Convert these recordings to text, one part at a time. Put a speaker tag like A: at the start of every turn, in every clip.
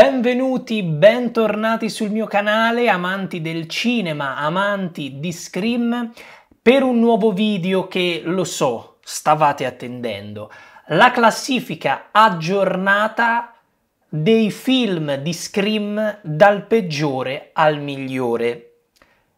A: Benvenuti, bentornati sul mio canale, amanti del cinema, amanti di Scream, per un nuovo video che, lo so, stavate attendendo. La classifica aggiornata dei film di Scream dal peggiore al migliore.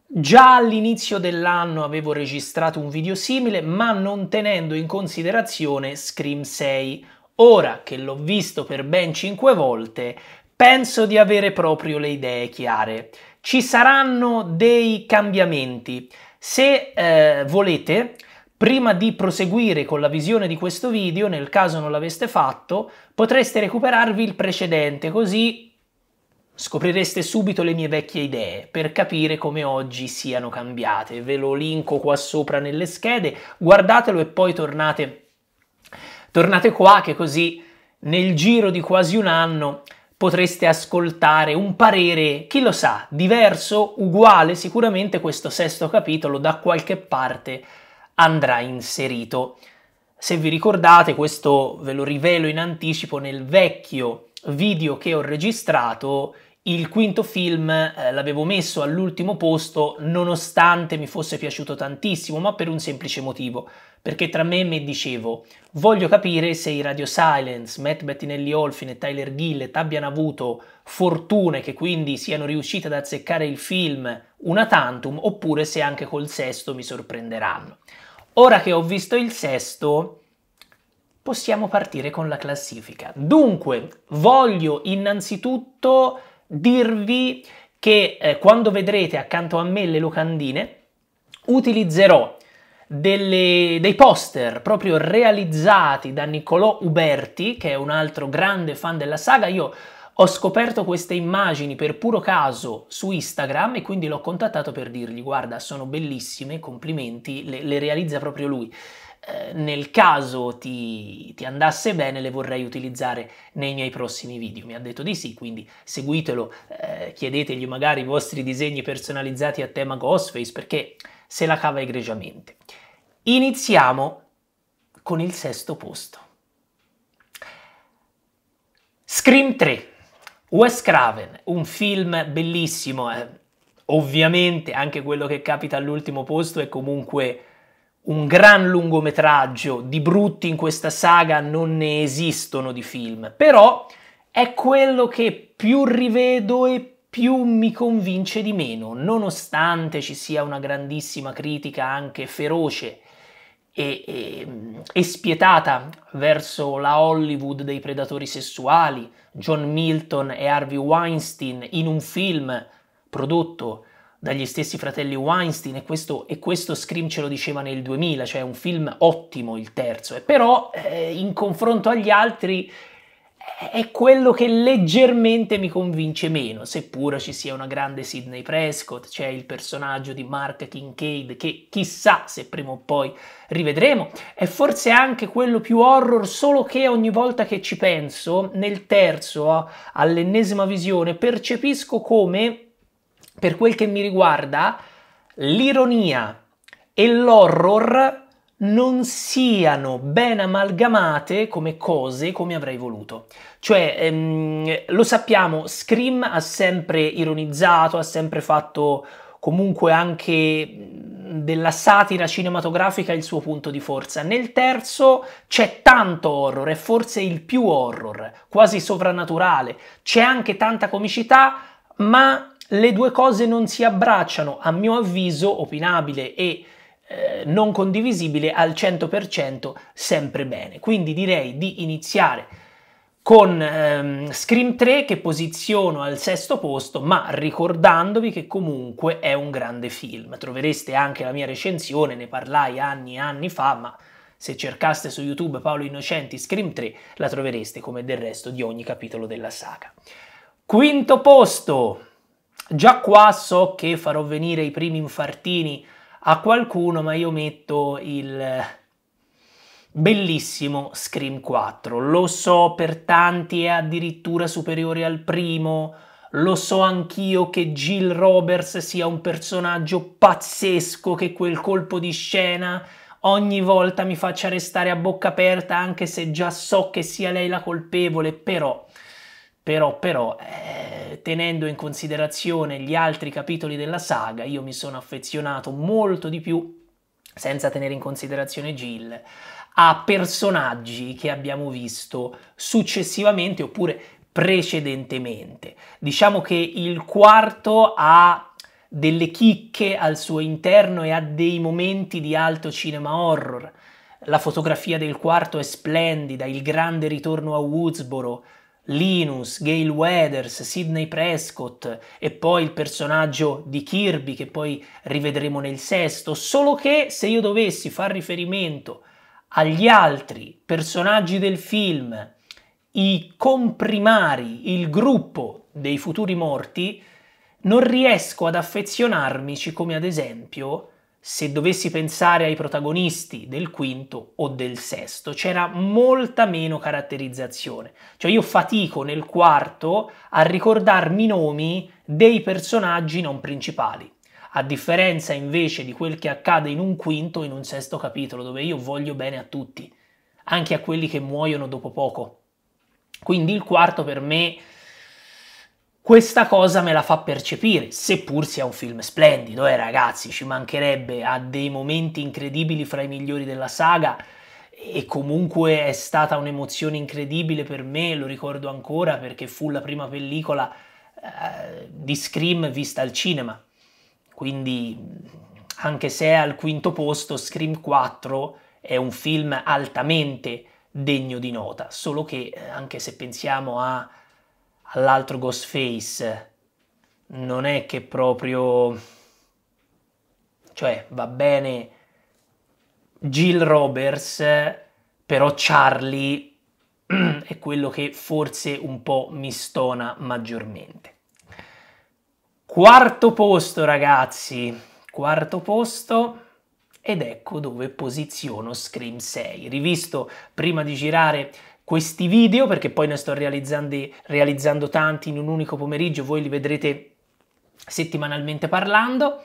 A: Già all'inizio dell'anno avevo registrato un video simile, ma non tenendo in considerazione Scream 6. Ora che l'ho visto per ben 5 volte, penso di avere proprio le idee chiare. Ci saranno dei cambiamenti. Se eh, volete, prima di proseguire con la visione di questo video, nel caso non l'aveste fatto, potreste recuperarvi il precedente, così scoprireste subito le mie vecchie idee per capire come oggi siano cambiate. Ve lo linko qua sopra nelle schede, guardatelo e poi tornate, tornate qua che così nel giro di quasi un anno potreste ascoltare un parere, chi lo sa, diverso, uguale, sicuramente questo sesto capitolo da qualche parte andrà inserito. Se vi ricordate, questo ve lo rivelo in anticipo nel vecchio video che ho registrato, il quinto film eh, l'avevo messo all'ultimo posto nonostante mi fosse piaciuto tantissimo, ma per un semplice motivo perché tra me e me dicevo voglio capire se i Radio Silence, Matt Bettinelli Olfin e Tyler Gillett abbiano avuto fortune che quindi siano riusciti ad azzeccare il film una tantum oppure se anche col sesto mi sorprenderanno. Ora che ho visto il sesto possiamo partire con la classifica. Dunque voglio innanzitutto dirvi che eh, quando vedrete accanto a me le locandine utilizzerò delle, dei poster proprio realizzati da Niccolò Uberti, che è un altro grande fan della saga. Io ho scoperto queste immagini per puro caso su Instagram e quindi l'ho contattato per dirgli guarda sono bellissime, complimenti, le, le realizza proprio lui. Eh, nel caso ti, ti andasse bene le vorrei utilizzare nei miei prossimi video. Mi ha detto di sì, quindi seguitelo, eh, chiedetegli magari i vostri disegni personalizzati a tema Ghostface perché se la cava egregiamente. Iniziamo con il sesto posto. Scream 3, Wes Craven, un film bellissimo, eh. ovviamente anche quello che capita all'ultimo posto è comunque un gran lungometraggio, di brutti in questa saga non ne esistono di film, però è quello che più rivedo e più mi convince di meno, nonostante ci sia una grandissima critica anche feroce e, e, e, spietata verso la Hollywood dei predatori sessuali, John Milton e Harvey Weinstein in un film prodotto dagli stessi fratelli Weinstein e questo, e questo Scream ce lo diceva nel 2000, cioè un film ottimo il terzo, e però eh, in confronto agli altri è quello che leggermente mi convince meno, seppure ci sia una grande Sidney Prescott, c'è il personaggio di Mark Kincaid che chissà se prima o poi rivedremo, è forse anche quello più horror, solo che ogni volta che ci penso, nel terzo, oh, all'ennesima visione, percepisco come, per quel che mi riguarda, l'ironia e l'horror non siano ben amalgamate come cose come avrei voluto. Cioè, ehm, lo sappiamo, Scream ha sempre ironizzato, ha sempre fatto comunque anche della satira cinematografica il suo punto di forza. Nel terzo c'è tanto horror, è forse il più horror, quasi sovrannaturale. C'è anche tanta comicità, ma le due cose non si abbracciano, a mio avviso opinabile e eh, non condivisibile al 100% sempre bene. Quindi direi di iniziare con ehm, Scream 3 che posiziono al sesto posto, ma ricordandovi che comunque è un grande film. Trovereste anche la mia recensione, ne parlai anni e anni fa, ma se cercaste su YouTube Paolo Innocenti Scream 3 la trovereste come del resto di ogni capitolo della saga. Quinto posto. Già qua so che farò venire i primi infartini a qualcuno, ma io metto il bellissimo Scream 4. Lo so, per tanti è addirittura superiore al primo. Lo so anch'io che Jill Roberts sia un personaggio pazzesco, che quel colpo di scena ogni volta mi faccia restare a bocca aperta, anche se già so che sia lei la colpevole, però però, però eh, tenendo in considerazione gli altri capitoli della saga, io mi sono affezionato molto di più, senza tenere in considerazione Jill, a personaggi che abbiamo visto successivamente oppure precedentemente. Diciamo che il quarto ha delle chicche al suo interno e ha dei momenti di alto cinema horror. La fotografia del quarto è splendida, il grande ritorno a Woodsboro, Linus, Gail Weathers, Sidney Prescott e poi il personaggio di Kirby che poi rivedremo nel sesto, solo che se io dovessi far riferimento agli altri personaggi del film, i comprimari, il gruppo dei futuri morti, non riesco ad affezionarmici come ad esempio se dovessi pensare ai protagonisti del quinto o del sesto, c'era molta meno caratterizzazione. Cioè io fatico nel quarto a ricordarmi i nomi dei personaggi non principali, a differenza invece di quel che accade in un quinto o in un sesto capitolo, dove io voglio bene a tutti, anche a quelli che muoiono dopo poco. Quindi il quarto per me questa cosa me la fa percepire, seppur sia un film splendido, eh ragazzi, ci mancherebbe, ha dei momenti incredibili fra i migliori della saga e comunque è stata un'emozione incredibile per me, lo ricordo ancora perché fu la prima pellicola eh, di Scream vista al cinema. Quindi anche se è al quinto posto, Scream 4 è un film altamente degno di nota, solo che eh, anche se pensiamo a all'altro Ghostface non è che proprio... cioè va bene Jill Roberts, però Charlie è quello che forse un po' mi stona maggiormente. Quarto posto ragazzi, quarto posto ed ecco dove posiziono Scream 6. Rivisto prima di girare questi video perché poi ne sto realizzando tanti in un unico pomeriggio, voi li vedrete settimanalmente parlando.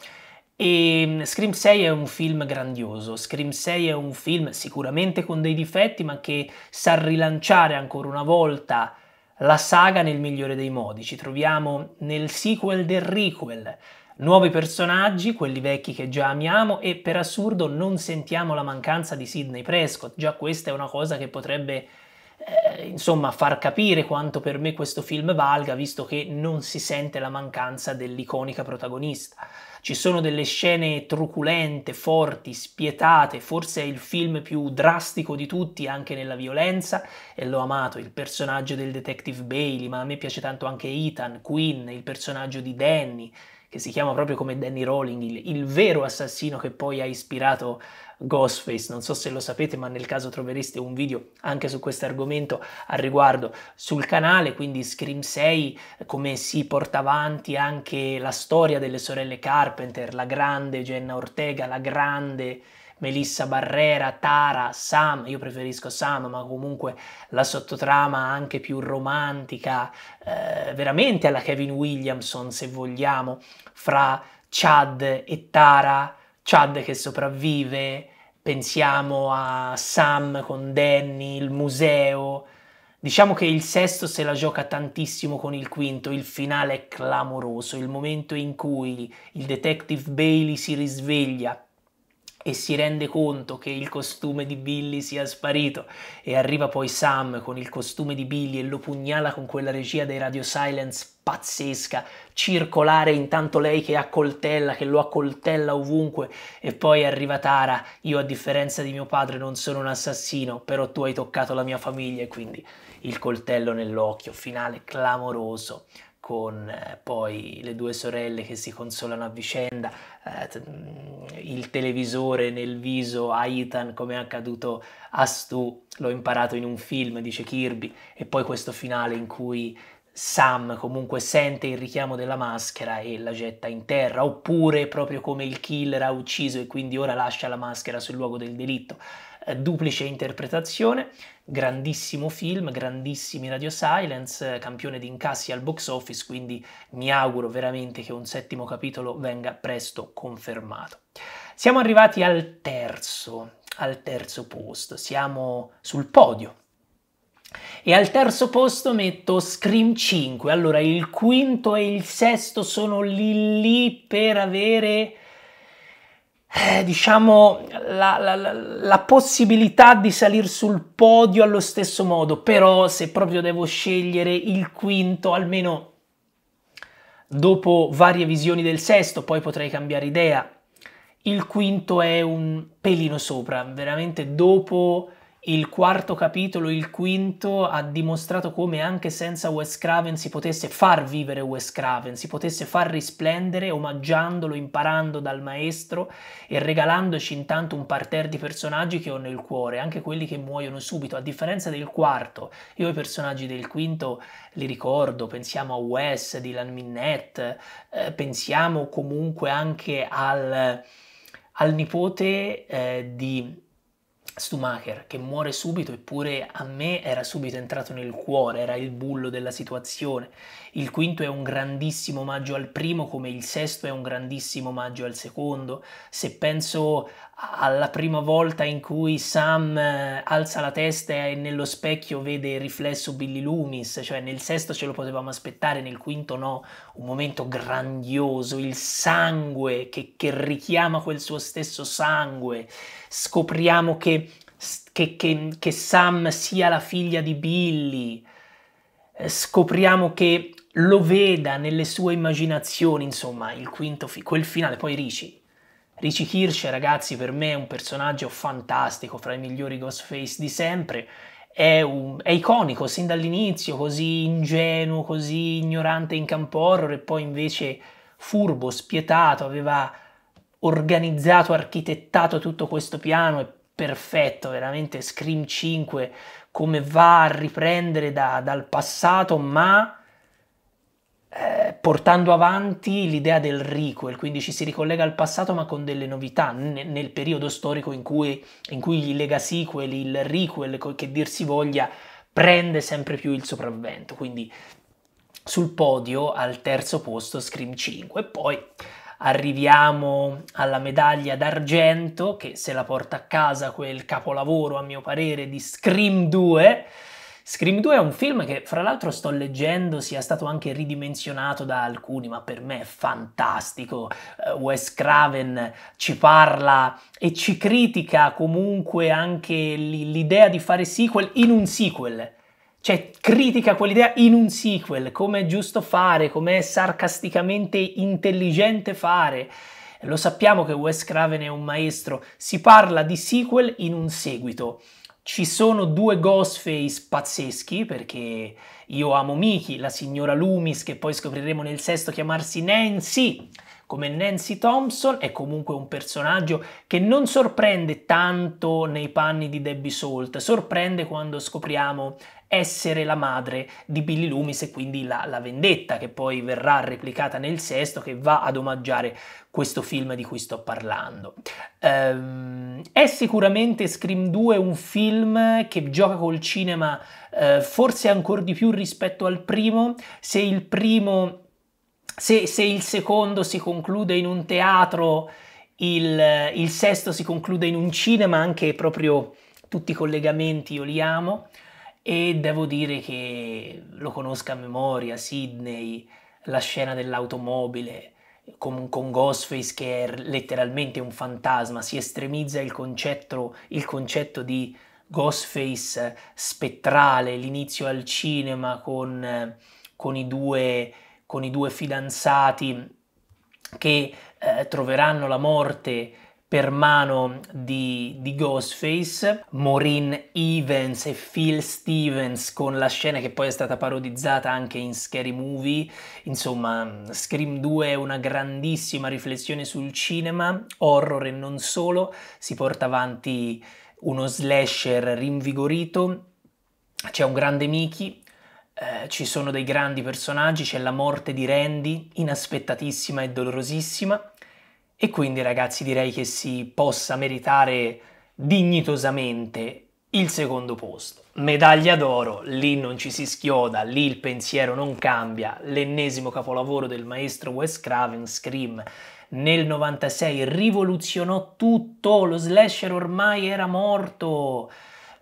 A: E mm, Scream 6 è un film grandioso, Scream 6 è un film sicuramente con dei difetti ma che sa rilanciare ancora una volta la saga nel migliore dei modi. Ci troviamo nel sequel del requel, nuovi personaggi, quelli vecchi che già amiamo e per assurdo non sentiamo la mancanza di Sidney Prescott, già questa è una cosa che potrebbe eh, insomma far capire quanto per me questo film valga, visto che non si sente la mancanza dell'iconica protagonista. Ci sono delle scene truculente, forti, spietate, forse è il film più drastico di tutti anche nella violenza e l'ho amato, il personaggio del detective Bailey, ma a me piace tanto anche Ethan, Quinn, il personaggio di Danny, che si chiama proprio come Danny Rowling, il, il, vero assassino che poi ha ispirato Ghostface. Non so se lo sapete, ma nel caso trovereste un video anche su questo argomento al riguardo sul canale, quindi Scream 6, come si porta avanti anche la storia delle sorelle Carpenter, la grande Jenna Ortega, la grande Melissa Barrera, Tara, Sam, io preferisco Sam, ma comunque la sottotrama anche più romantica, eh, veramente alla Kevin Williamson se vogliamo, fra Chad e Tara, Chad che sopravvive, pensiamo a Sam con Danny, il museo. Diciamo che il sesto se la gioca tantissimo con il quinto, il finale è clamoroso, il momento in cui il detective Bailey si risveglia e si rende conto che il costume di Billy sia sparito e arriva poi Sam con il costume di Billy e lo pugnala con quella regia dei Radio Silence pazzesca, circolare intanto lei che accoltella, che lo accoltella ovunque e poi arriva Tara, io a differenza di mio padre non sono un assassino, però tu hai toccato la mia famiglia e quindi il coltello nell'occhio, finale clamoroso con eh, poi le due sorelle che si consolano a vicenda, eh, mm, il televisore nel viso a Ethan come è accaduto a Stu, l'ho imparato in un film, dice Kirby, e poi questo finale in cui Sam comunque sente il richiamo della maschera e la getta in terra, oppure proprio come il killer ha ucciso e quindi ora lascia la maschera sul luogo del delitto. Eh, duplice interpretazione, grandissimo film, grandissimi Radio Silence, eh, campione di incassi al box office, quindi mi auguro veramente che un settimo capitolo venga presto confermato. Siamo arrivati al terzo, al terzo posto, siamo sul podio e al terzo posto metto Scream 5. Allora, il quinto e il sesto sono lì lì per avere eh, diciamo, la, la, la, possibilità di salire sul podio allo stesso modo, però se proprio devo scegliere il quinto, almeno dopo varie visioni del sesto, poi potrei cambiare idea, il quinto è un pelino sopra, veramente dopo il quarto capitolo, il quinto, ha dimostrato come anche senza Wes Craven si potesse far vivere Wes Craven, si potesse far risplendere omaggiandolo, imparando dal maestro e regalandoci intanto un parterre di personaggi che ho nel cuore, anche quelli che muoiono subito, a differenza del quarto. Io i personaggi del quinto li ricordo, pensiamo a Wes, Dylan Minnette, eh, pensiamo comunque anche al, al nipote eh, di Stumacher che muore subito eppure a me era subito entrato nel cuore, era il bullo della situazione. Il quinto è un grandissimo omaggio al primo come il sesto è un grandissimo omaggio al secondo. Se penso alla prima volta in cui Sam eh, alza la testa e nello specchio vede il riflesso Billy Loomis, cioè nel sesto ce lo potevamo aspettare, nel quinto no, un momento grandioso, il sangue che, che richiama quel suo stesso sangue, scopriamo che, che, che Sam sia la figlia di Billy, eh, scopriamo che lo veda nelle sue immaginazioni, insomma, il quinto, fi- quel finale, poi Ricci Richie Kirsch, ragazzi, per me è un personaggio fantastico, fra i migliori Ghostface di sempre. È, un, è iconico sin dall'inizio, così ingenuo, così ignorante in campo horror e poi invece furbo, spietato, aveva organizzato, architettato tutto questo piano è perfetto, veramente Scream 5 come va a riprendere da, dal passato ma eh, portando avanti l'idea del requel, quindi ci si ricollega al passato ma con delle novità N- nel periodo storico in cui, in cui i lega sequel, il requel, che dir si voglia, prende sempre più il sopravvento. Quindi sul podio al terzo posto Scream 5 e poi arriviamo alla medaglia d'argento che se la porta a casa quel capolavoro a mio parere di Scream 2 Scream 2 è un film che, fra l'altro, sto leggendo sia stato anche ridimensionato da alcuni, ma per me è fantastico. Uh, Wes Craven ci parla e ci critica comunque anche l'idea di fare sequel in un sequel. Cioè, critica quell'idea in un sequel, come è giusto fare, come è sarcasticamente intelligente fare. Lo sappiamo che Wes Craven è un maestro, si parla di sequel in un seguito. Ci sono due Ghostface pazzeschi, perché io amo Miki, la signora Loomis, che poi scopriremo nel sesto chiamarsi Nancy, come Nancy Thompson, è comunque un personaggio che non sorprende tanto nei panni di Debbie Salt, sorprende quando scopriamo essere la madre di Billy Loomis e quindi la, la vendetta che poi verrà replicata nel sesto che va ad omaggiare questo film di cui sto parlando. Um, è sicuramente Scream 2 un film che gioca col cinema uh, forse ancora di più rispetto al primo, se il primo se, se, il secondo si conclude in un teatro, il, il, sesto si conclude in un cinema, anche proprio tutti i collegamenti io li amo e devo dire che lo conosco a memoria, Sydney, la scena dell'automobile, con, con, Ghostface che è letteralmente un fantasma, si estremizza il concetto, il concetto di Ghostface spettrale, l'inizio al cinema con, con, i, due, con i, due, fidanzati che eh, troveranno la morte per mano di, di, Ghostface, Maureen Evans e Phil Stevens con la scena che poi è stata parodizzata anche in Scary Movie, insomma Scream 2 è una grandissima riflessione sul cinema, horror e non solo, si porta avanti uno slasher rinvigorito, c'è un grande Mickey, eh, ci sono dei grandi personaggi, c'è la morte di Randy, inaspettatissima e dolorosissima, e quindi ragazzi direi che si possa meritare dignitosamente il secondo posto. Medaglia d'oro, lì non ci si schioda, lì il pensiero non cambia, l'ennesimo capolavoro del maestro Wes Craven, Scream, nel 96 rivoluzionò tutto, lo slasher ormai era morto,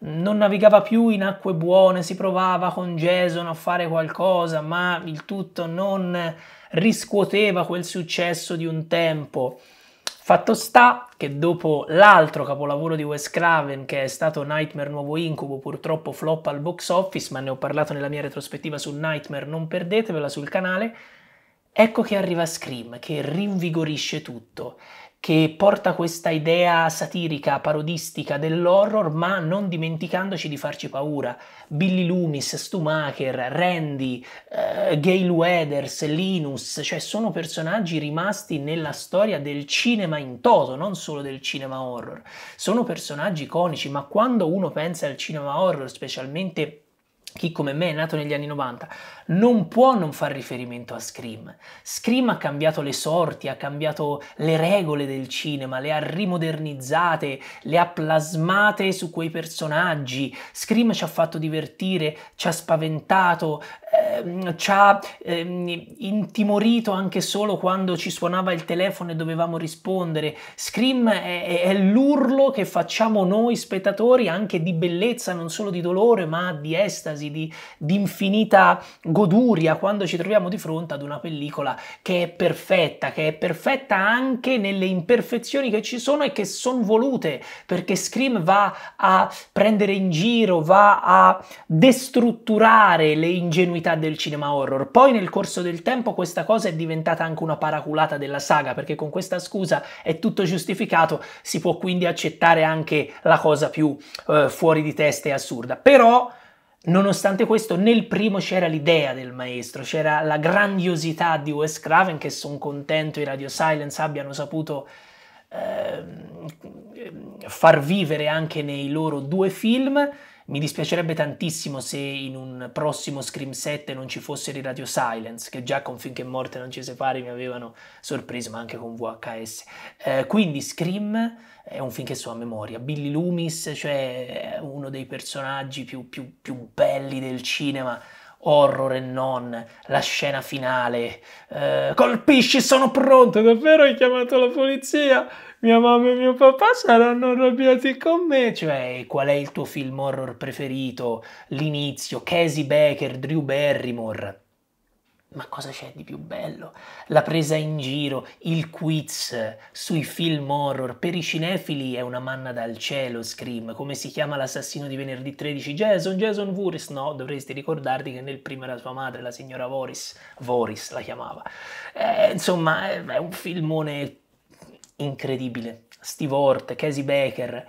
A: non navigava più in acque buone, si provava con Jason a fare qualcosa, ma il tutto non riscuoteva quel successo di un tempo. Fatto sta che dopo l'altro capolavoro di Wes Craven che è stato Nightmare Nuovo Incubo, purtroppo flop al box office, ma ne ho parlato nella mia retrospettiva su Nightmare, non perdetevela sul canale, Ecco che arriva Scream, che rinvigorisce tutto, che porta questa idea satirica, parodistica dell'horror, ma non dimenticandoci di farci paura. Billy Loomis, Stumacher, Randy, eh, Gail Weathers, Linus, cioè sono personaggi rimasti nella storia del cinema in toto, non solo del cinema horror. Sono personaggi iconici, ma quando uno pensa al cinema horror, specialmente chi come me è nato negli anni 90 non può non far riferimento a Scream. Scream ha cambiato le sorti, ha cambiato le regole del cinema, le ha rimodernizzate, le ha plasmate su quei personaggi. Scream ci ha fatto divertire, ci ha spaventato, eh, ci ha eh, intimorito anche solo quando ci suonava il telefono e dovevamo rispondere. Scream è, è l'urlo che facciamo noi spettatori anche di bellezza, non solo di dolore, ma di estasi, di, di infinita goduria quando ci troviamo di fronte ad una pellicola che è perfetta, che è perfetta anche nelle imperfezioni che ci sono e che sono volute, perché Scream va a prendere in giro, va a destrutturare le ingenuità del cinema horror. Poi nel corso del tempo questa cosa è diventata anche una paraculata della saga, perché con questa scusa è tutto giustificato, si può quindi accettare anche la cosa più eh, fuori di testa e assurda. Però Nonostante questo, nel primo c'era l'idea del maestro, c'era la grandiosità di Wes Craven che sono contento i Radio Silence abbiano saputo eh, far vivere anche nei loro due film mi dispiacerebbe tantissimo se in un prossimo Scream 7 non ci fossero i Radio Silence, che già con Finché Morte non ci separi mi avevano sorpreso, ma anche con VHS. Eh, quindi Scream è un film che so a memoria. Billy Loomis, cioè uno dei personaggi più, più, più belli del cinema, horror e non, la scena finale. Eh, colpisci, sono pronto, davvero hai chiamato la polizia? Mia mamma e mio papà saranno arrabbiati con me. Cioè, qual è il tuo film horror preferito? L'inizio, Casey Becker, Drew Barrymore. Ma cosa c'è di più bello? La presa in giro, il quiz sui film horror. Per i cinefili è una manna dal cielo, Scream. Come si chiama l'assassino di venerdì 13? Jason, Jason Voorhees? No, dovresti ricordarti che nel primo era sua madre, la signora Voris. Voris la chiamava. Eh, insomma, è un filmone incredibile. Steve Hort, Casey Baker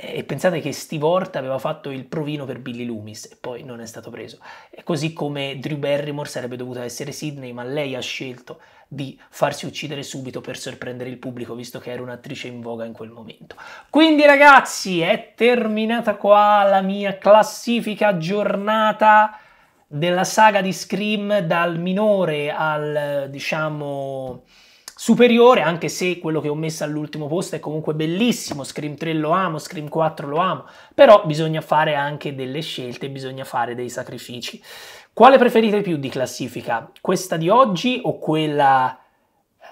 A: eh, e pensate che Steve Hort aveva fatto il provino per Billy Loomis e poi non è stato preso. E così come Drew Barrymore sarebbe dovuta essere Sidney, ma lei ha scelto di farsi uccidere subito per sorprendere il pubblico, visto che era un'attrice in voga in quel momento. Quindi ragazzi, è terminata qua la mia classifica giornata della saga di Scream dal minore al, diciamo, superiore, anche se quello che ho messo all'ultimo posto è comunque bellissimo, Scream 3 lo amo, Scream 4 lo amo, però bisogna fare anche delle scelte, bisogna fare dei sacrifici. Quale preferite più di classifica? Questa di oggi o quella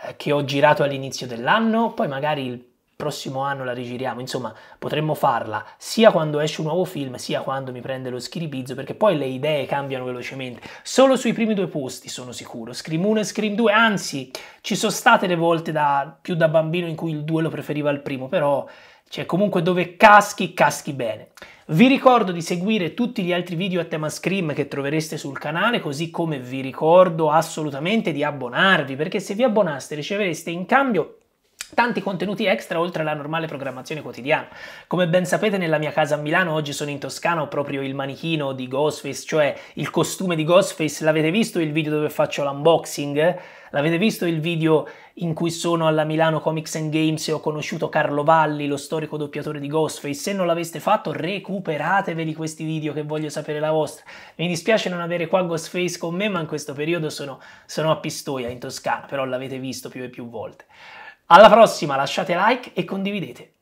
A: eh, che ho girato all'inizio dell'anno? Poi magari il prossimo anno la rigiriamo, insomma potremmo farla sia quando esce un nuovo film sia quando mi prende lo schiribizzo perché poi le idee cambiano velocemente, solo sui primi due posti sono sicuro, Scream 1 e Scream 2, anzi ci sono state le volte da, più da bambino in cui il 2 lo preferiva al primo, però cioè comunque dove caschi, caschi bene. Vi ricordo di seguire tutti gli altri video a tema Scream che trovereste sul canale, così come vi ricordo assolutamente di abbonarvi, perché se vi abbonaste ricevereste in cambio Tanti contenuti extra oltre alla normale programmazione quotidiana. Come ben sapete nella mia casa a Milano oggi sono in Toscana, ho proprio il manichino di Ghostface, cioè il costume di Ghostface. L'avete visto il video dove faccio l'unboxing? L'avete visto il video in cui sono alla Milano Comics and Games e ho conosciuto Carlo Valli, lo storico doppiatore di Ghostface? Se non l'aveste fatto, recuperateveli questi video che voglio sapere la vostra. Mi dispiace non avere qua Ghostface con me, ma in questo periodo sono, sono a Pistoia, in Toscana, però l'avete visto più e più volte. Alla prossima lasciate like e condividete.